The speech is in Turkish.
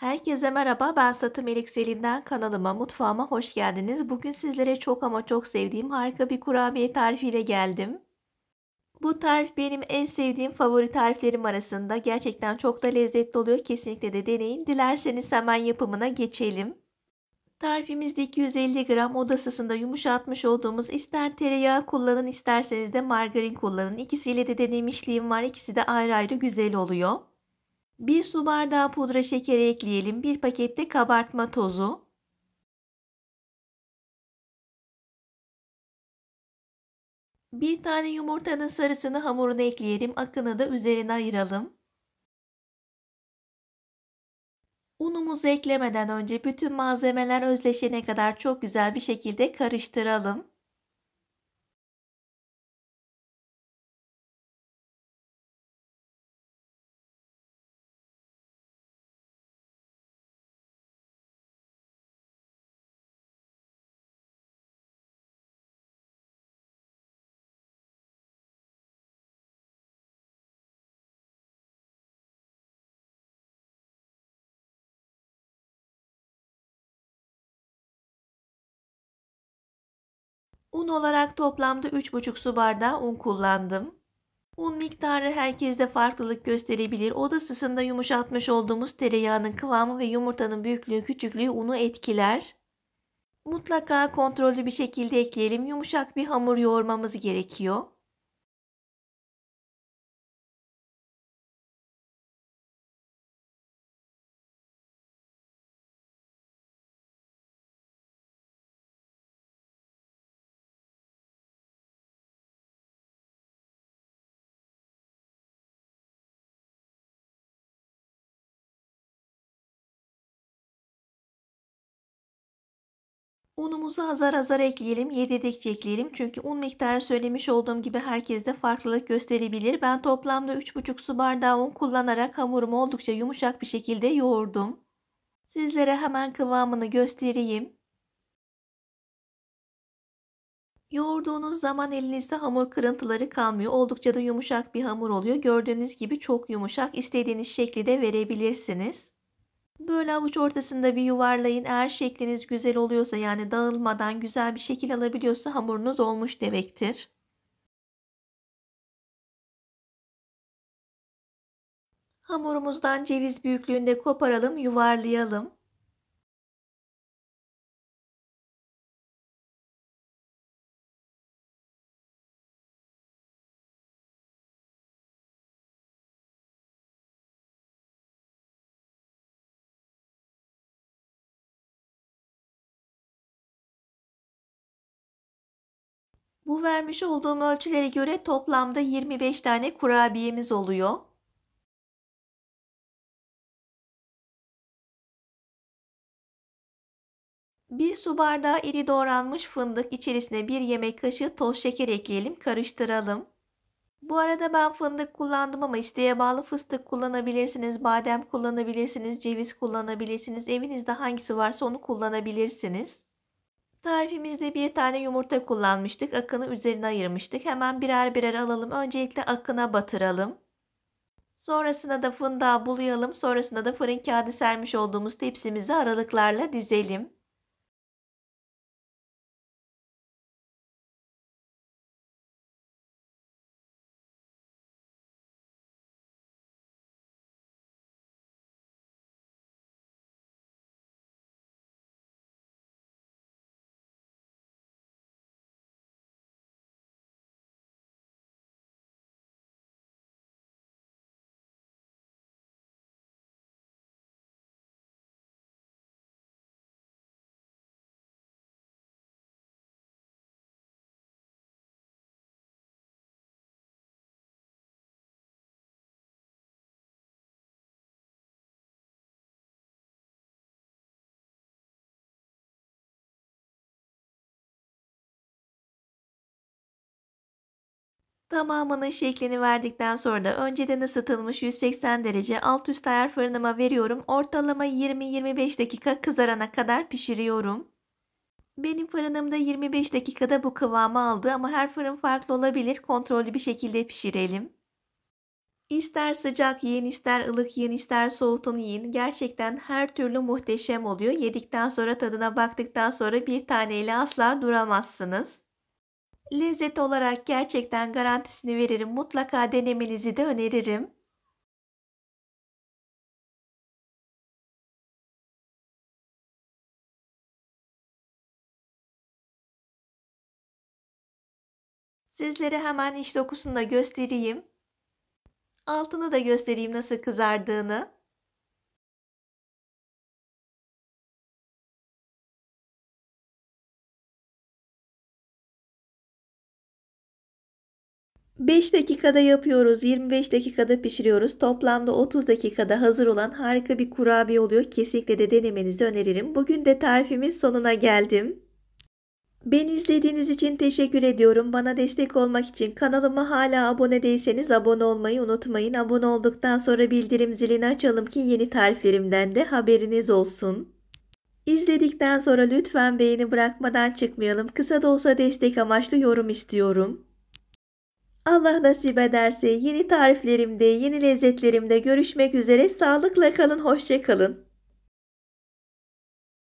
Herkese merhaba ben Satı Melik Selin'den kanalıma mutfağıma hoş geldiniz. Bugün sizlere çok ama çok sevdiğim harika bir kurabiye tarifiyle geldim. Bu tarif benim en sevdiğim favori tariflerim arasında. Gerçekten çok da lezzetli oluyor. Kesinlikle de deneyin. Dilerseniz hemen yapımına geçelim. Tarifimizde 250 gram oda ısısında yumuşatmış olduğumuz ister tereyağı kullanın isterseniz de margarin kullanın. İkisiyle de denemişliğim var. İkisi de ayrı ayrı güzel oluyor. 1 su bardağı pudra şekeri ekleyelim. 1 pakette kabartma tozu. Bir tane yumurtanın sarısını hamuruna ekleyelim. Akını da üzerine ayıralım. Unumuzu eklemeden önce bütün malzemeler özleşene kadar çok güzel bir şekilde karıştıralım. Un olarak toplamda 3,5 su bardağı un kullandım. Un miktarı herkeste farklılık gösterebilir. Oda sısında yumuşatmış olduğumuz tereyağının kıvamı ve yumurtanın büyüklüğü küçüklüğü unu etkiler. Mutlaka kontrollü bir şekilde ekleyelim. Yumuşak bir hamur yoğurmamız gerekiyor. Unumuzu azar azar ekleyelim, yedirdikçe ekleyelim. Çünkü un miktarı söylemiş olduğum gibi herkeste farklılık gösterebilir. Ben toplamda 3,5 su bardağı un kullanarak hamurumu oldukça yumuşak bir şekilde yoğurdum. Sizlere hemen kıvamını göstereyim. Yoğurduğunuz zaman elinizde hamur kırıntıları kalmıyor. Oldukça da yumuşak bir hamur oluyor. Gördüğünüz gibi çok yumuşak. İstediğiniz şekli de verebilirsiniz. Böyle avuç ortasında bir yuvarlayın. Eğer şekliniz güzel oluyorsa yani dağılmadan güzel bir şekil alabiliyorsa hamurunuz olmuş demektir. Hamurumuzdan ceviz büyüklüğünde koparalım, yuvarlayalım. Bu vermiş olduğum ölçülere göre toplamda 25 tane kurabiyemiz oluyor. Bir su bardağı iri doğranmış fındık içerisine bir yemek kaşığı toz şeker ekleyelim, karıştıralım. Bu arada ben fındık kullandım ama isteğe bağlı fıstık kullanabilirsiniz, badem kullanabilirsiniz, ceviz kullanabilirsiniz. Evinizde hangisi varsa onu kullanabilirsiniz. Tarifimizde bir tane yumurta kullanmıştık. Akını üzerine ayırmıştık. Hemen birer birer alalım. Öncelikle akına batıralım. Sonrasında da fındığı bulayalım. Sonrasında da fırın kağıdı sermiş olduğumuz tepsimizi aralıklarla dizelim. Tamamının şeklini verdikten sonra da önceden ısıtılmış 180 derece alt üst ayar fırınıma veriyorum. Ortalama 20-25 dakika kızarana kadar pişiriyorum. Benim fırınımda 25 dakikada bu kıvamı aldı ama her fırın farklı olabilir. Kontrollü bir şekilde pişirelim. İster sıcak yiyin, ister ılık yiyin, ister soğutun yiyin. Gerçekten her türlü muhteşem oluyor. Yedikten sonra tadına baktıktan sonra bir taneyle asla duramazsınız. Lezzet olarak gerçekten garantisini veririm. Mutlaka denemenizi de öneririm. Sizlere hemen iç dokusunu da göstereyim. Altını da göstereyim nasıl kızardığını. 5 dakikada yapıyoruz. 25 dakikada pişiriyoruz. Toplamda 30 dakikada hazır olan harika bir kurabiye oluyor. Kesinlikle de denemenizi öneririm. Bugün de tarifimin sonuna geldim. Beni izlediğiniz için teşekkür ediyorum. Bana destek olmak için kanalıma hala abone değilseniz abone olmayı unutmayın. Abone olduktan sonra bildirim zilini açalım ki yeni tariflerimden de haberiniz olsun. İzledikten sonra lütfen beğeni bırakmadan çıkmayalım. Kısa da olsa destek amaçlı yorum istiyorum. Allah nasip ederse yeni tariflerimde, yeni lezzetlerimde görüşmek üzere. Sağlıkla kalın, hoşça kalın.